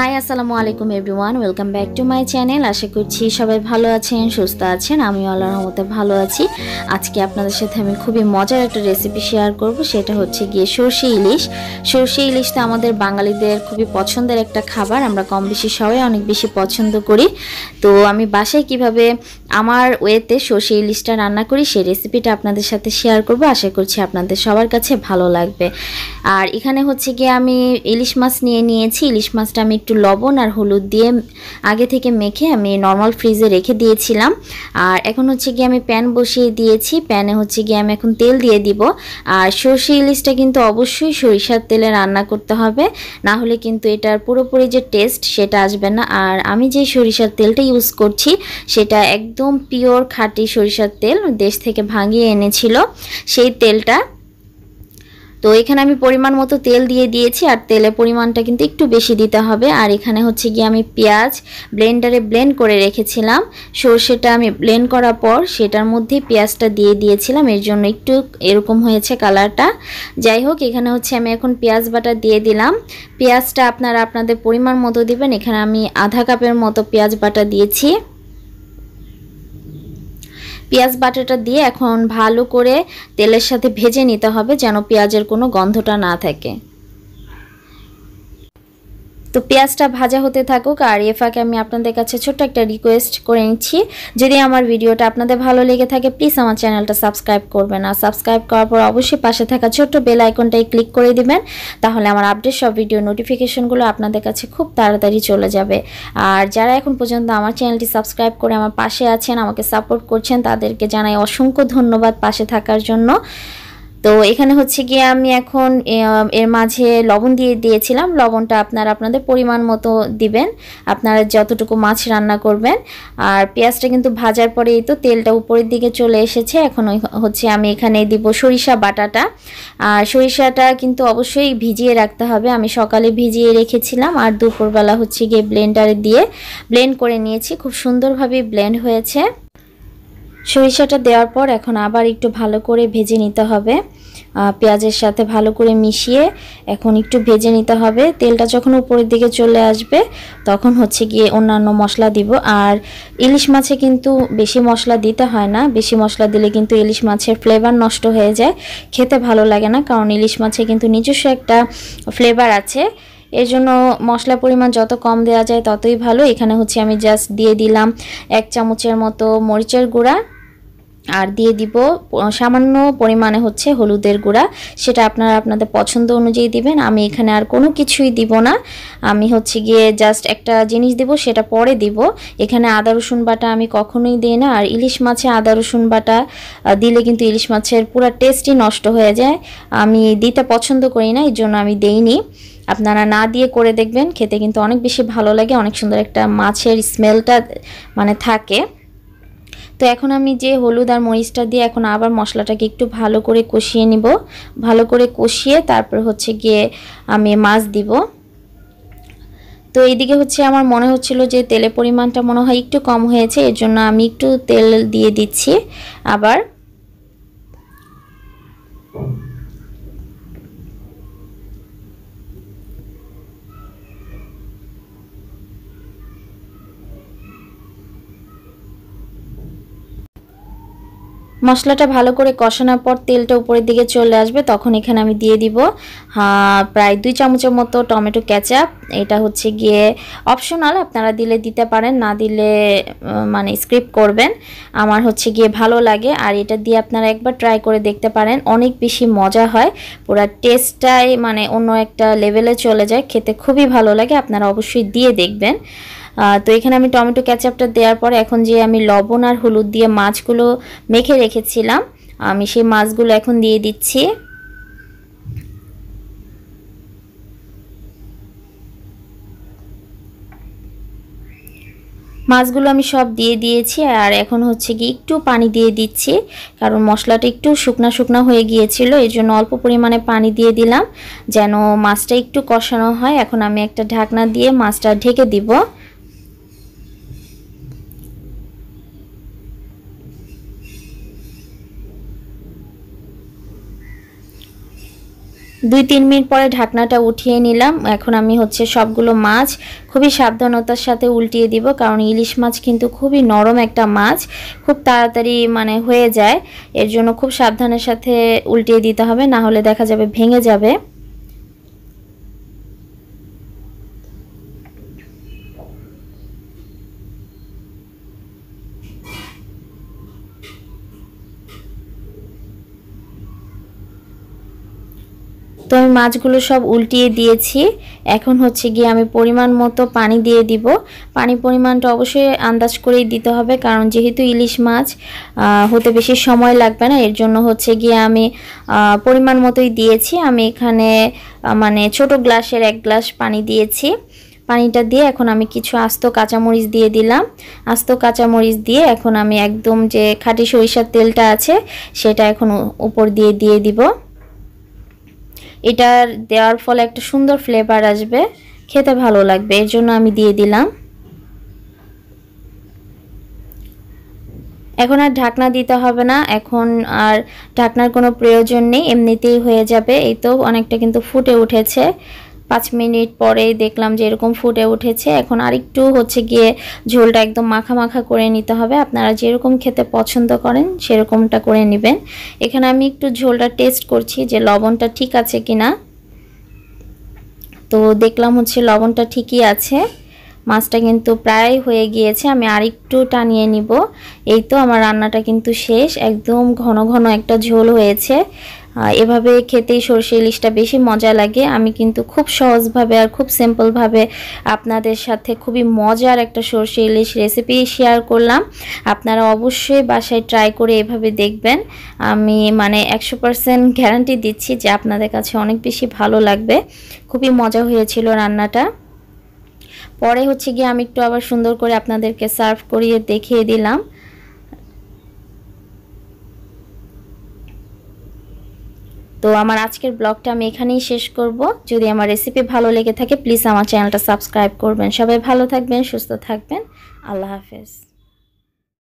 high আসসালামু আলাইকুম everyone welcome back to my channel আশা করছি সবাই ভালো আছেন সুস্থ আছেন আমি আল্লাহর রহমতে ভালো আছি আজকে আপনাদের সাথে আমি খুবই মজার একটা রেসিপি শেয়ার করব সেটা হচ্ছে গিয়ে সর্ষে ইলিশ সর্ষে ইলিশ তো আমাদের বাঙালিদের খুবই পছন্দের একটা খাবার আমরা কম বেশি সবাই অনেক বেশি পছন্দ করি তো আমি বাসায় কিভাবে আমার ওয়েতে সর্ষে ইলিশটা রান্না করি সেই রেসিপিটা আপনাদের সাথে শেয়ার করব আশা করছি আপনাদের সবার কাছে ভালো লাগবে আর এখানে হচ্ছে গিয়ে আমি ইলিশ মাছ নিয়ে নিয়েছি ইলিশ মাছটা আমি একটু লবণ আর হলুদ দিয়ে আগে থেকে মেখে আমি নর্মাল ফ্রিজে রেখে দিয়েছিলাম আর এখন হচ্ছে গিয়ে আমি প্যান বসিয়ে দিয়েছি প্যানে হচ্ছে গিয়ে আমি এখন তেল দিয়ে দিব আর সর্ষে ইলিশটা কিন্তু অবশ্যই সরিষার তেলে রান্না করতে হবে না হলে কিন্তু এটার পুরোপুরি যে টেস্ট সেটা আসবে না আর আমি যে সরিষার তেলটা ইউজ করছি সেটা একদম পিওর খাঁটি সরিষার তেল দেশ থেকে ভাঙিয়ে এনেছিল সেই তেলটা তো এখানে আমি পরিমাণ মতো তেল দিয়ে দিয়েছি আর তেলের পরিমাণটা কিন্তু একটু বেশি দিতে হবে আর এখানে হচ্ছে গিয়ে আমি পেঁয়াজ ব্লেন্ডারে ব্লেন্ড করে রেখেছিলাম সর্ষেটা আমি ব্লেন্ড করার পর সেটার মধ্যে পেঁয়াজটা দিয়ে দিয়েছিলাম এর জন্য একটু এরকম হয়েছে কালারটা যাই হোক এখানে হচ্ছে আমি এখন পেঁয়াজ বাটা দিয়ে দিলাম পেঁয়াজটা আপনারা আপনাদের পরিমাণ মতো দিবেন এখানে আমি আধা কাপের মতো পেঁয়াজ বাটা দিয়েছি পেঁয়াজ বাটাটা দিয়ে এখন ভালো করে তেলের সাথে ভেজে নিতে হবে যেন পেঁয়াজের কোনো গন্ধটা না থাকে তো পেঁয়াজটা ভাজা হতে থাকুক আর এ ফাঁকে আমি আপনাদের কাছে ছোট্ট একটা রিকোয়েস্ট করে নিচ্ছি যদি আমার ভিডিওটা আপনাদের ভালো লেগে থাকে প্লিজ আমার চ্যানেলটা সাবস্ক্রাইব করবেন আর সাবস্ক্রাইব করার পর অবশ্যই পাশে থাকা ছোট্ট বেল আইকনটাই ক্লিক করে দিবেন তাহলে আমার আপডেট সব ভিডিও নোটিফিকেশনগুলো আপনাদের কাছে খুব তাড়াতাড়ি চলে যাবে আর যারা এখন পর্যন্ত আমার চ্যানেলটি সাবস্ক্রাইব করে আমার পাশে আছেন আমাকে সাপোর্ট করছেন তাদেরকে জানাই অসংখ্য ধন্যবাদ পাশে থাকার জন্য তো এখানে হচ্ছে গিয়ে আমি এখন এর মাঝে লবণ দিয়ে দিয়েছিলাম লবণটা আপনারা আপনাদের পরিমাণ মতো দিবেন আপনারা যতটুকু মাছ রান্না করবেন আর পেঁয়াজটা কিন্তু ভাজার পরেই তো তেলটা উপরের দিকে চলে এসেছে এখন হচ্ছে আমি এখানে দিব সরিষা বাটাটা আর সরিষাটা কিন্তু অবশ্যই ভিজিয়ে রাখতে হবে আমি সকালে ভিজিয়ে রেখেছিলাম আর দুপুরবেলা হচ্ছে গিয়ে ব্লেন্ডারে দিয়ে ব্লেন্ড করে নিয়েছি খুব সুন্দরভাবে ব্লেন্ড হয়েছে সরিষাটা দেওয়ার পর এখন আবার একটু ভালো করে ভেজে নিতে হবে পেঁয়াজের সাথে ভালো করে মিশিয়ে এখন একটু ভেজে নিতে হবে তেলটা যখন উপরের দিকে চলে আসবে তখন হচ্ছে গিয়ে অন্যান্য মশলা দিব আর ইলিশ মাছে কিন্তু বেশি মশলা দিতে হয় না বেশি মশলা দিলে কিন্তু ইলিশ মাছের ফ্লেভার নষ্ট হয়ে যায় খেতে ভালো লাগে না কারণ ইলিশ মাছে কিন্তু নিজস্ব একটা ফ্লেভার আছে এর জন্য মশলা পরিমাণ যত কম দেওয়া যায় ততই ভালো এখানে হচ্ছে আমি জাস্ট দিয়ে দিলাম এক চামচের মতো মরিচের গুঁড়া আর দিয়ে দিব সামান্য পরিমাণে হচ্ছে হলুদের গুঁড়া সেটা আপনারা আপনাদের পছন্দ অনুযায়ী দিবেন আমি এখানে আর কোনো কিছুই দিব না আমি হচ্ছে গিয়ে জাস্ট একটা জিনিস দিব সেটা পরে দিব এখানে আদা রসুন বাটা আমি কখনোই দিই না আর ইলিশ মাছে আদা রসুন বাটা দিলে কিন্তু ইলিশ মাছের পুরো টেস্টই নষ্ট হয়ে যায় আমি দিতে পছন্দ করি না এই জন্য আমি দেইনি আপনারা না দিয়ে করে দেখবেন খেতে কিন্তু অনেক বেশি ভালো লাগে অনেক সুন্দর একটা মাছের স্মেলটা মানে থাকে তো এখন আমি যে হলুদ আর মরিচটা দিয়ে এখন আবার মশলাটাকে একটু ভালো করে কষিয়ে নিব ভালো করে কষিয়ে তারপর হচ্ছে গিয়ে আমি মাছ দিব তো এইদিকে হচ্ছে আমার মনে হচ্ছিল যে তেলের পরিমাণটা মনে হয় একটু কম হয়েছে এর জন্য আমি একটু তেল দিয়ে দিচ্ছি আবার মশলাটা ভালো করে কষানোর পর তেলটা উপরের দিকে চলে আসবে তখন এখানে আমি দিয়ে দিব প্রায় দুই চামচের মতো টমেটো ক্যাচাপ এটা হচ্ছে গিয়ে অপশনাল আপনারা দিলে দিতে পারেন না দিলে মানে স্ক্রিপ করবেন আমার হচ্ছে গিয়ে ভালো লাগে আর এটা দিয়ে আপনারা একবার ট্রাই করে দেখতে পারেন অনেক বেশি মজা হয় পুরো টেস্টটাই মানে অন্য একটা লেভেলে চলে যায় খেতে খুবই ভালো লাগে আপনারা অবশ্যই দিয়ে দেখবেন তো এখানে আমি টমেটো ক্যাচাপটা দেওয়ার পর এখন যে আমি লবণ আর হলুদ দিয়ে মাছগুলো মেখে রেখেছিলাম আমি সেই মাছগুলো এখন দিয়ে দিচ্ছি মাছগুলো আমি সব দিয়ে দিয়েছি আর এখন হচ্ছে কি একটু পানি দিয়ে দিচ্ছি কারণ মশলাটা একটু শুকনা শুকনা হয়ে গিয়েছিল এই জন্য অল্প পরিমাণে পানি দিয়ে দিলাম যেন মাছটা একটু কষানো হয় এখন আমি একটা ঢাকনা দিয়ে মাছটা ঢেকে দিব দুই তিন মিনিট পরে ঢাকনাটা উঠিয়ে নিলাম এখন আমি হচ্ছে সবগুলো মাছ খুবই সাবধানতার সাথে উল্টিয়ে দিব কারণ ইলিশ মাছ কিন্তু খুবই নরম একটা মাছ খুব তাড়াতাড়ি মানে হয়ে যায় এর জন্য খুব সাবধানের সাথে উল্টিয়ে দিতে হবে না হলে দেখা যাবে ভেঙে যাবে মাছগুলো সব উল্টিয়ে দিয়েছি এখন হচ্ছে গিয়ে আমি পরিমাণ মতো পানি দিয়ে দিব পানি পরিমাণটা অবশ্যই আন্দাজ করেই দিতে হবে কারণ যেহেতু ইলিশ মাছ হতে বেশি সময় লাগবে না এর জন্য হচ্ছে গিয়ে আমি পরিমাণ মতোই দিয়েছি আমি এখানে মানে ছোট গ্লাসের এক গ্লাস পানি দিয়েছি পানিটা দিয়ে এখন আমি কিছু আস্ত কাঁচামরিচ দিয়ে দিলাম আস্ত কাঁচামরিচ দিয়ে এখন আমি একদম যে খাঁটি সরিষার তেলটা আছে সেটা এখন উপর দিয়ে দিয়ে দিব এটা দেওয়ার ফলে একটা সুন্দর ফ্লেভার আসবে খেতে ভালো লাগবে এর জন্য আমি দিয়ে দিলাম এখন আর ঢাকনা দিতে হবে না এখন আর ঢাকনার কোনো প্রয়োজন নেই এমনিতেই হয়ে যাবে এই তো অনেকটা কিন্তু ফুটে উঠেছে পাঁচ মিনিট পরে দেখলাম যে এরকম ফুটে উঠেছে এখন আরেকটু হচ্ছে গিয়ে ঝোলটা একদম মাখা মাখা করে নিতে হবে আপনারা যেরকম খেতে পছন্দ করেন সেরকমটা করে নেবেন এখানে আমি একটু ঝোলটা টেস্ট করছি যে লবণটা ঠিক আছে কি না তো দেখলাম হচ্ছে লবণটা ঠিকই আছে মাছটা কিন্তু প্রায় হয়ে গিয়েছে আমি আরেকটু টানিয়ে নিব এই তো আমার রান্নাটা কিন্তু শেষ একদম ঘন ঘন একটা ঝোল হয়েছে এভাবে খেতেই সর্ষে ইলিশটা বেশি মজা লাগে আমি কিন্তু খুব সহজভাবে আর খুব সিম্পলভাবে আপনাদের সাথে খুবই মজার একটা সর্ষে ইলিশ রেসিপি শেয়ার করলাম আপনারা অবশ্যই বাসায় ট্রাই করে এভাবে দেখবেন আমি মানে একশো পারসেন্ট গ্যারান্টি দিচ্ছি যে আপনাদের কাছে অনেক বেশি ভালো লাগবে খুবই মজা হয়েছিল রান্নাটা পরে হচ্ছে গিয়ে আমি একটু আবার সুন্দর করে আপনাদেরকে সার্ভ করিয়ে দেখিয়ে দিলাম তো আমার আজকের ব্লগটা আমি এখানেই শেষ করব যদি আমার রেসিপি ভালো লেগে থাকে প্লিজ আমার চ্যানেলটা সাবস্ক্রাইব করবেন সবাই ভালো থাকবেন সুস্থ থাকবেন আল্লাহ হাফেজ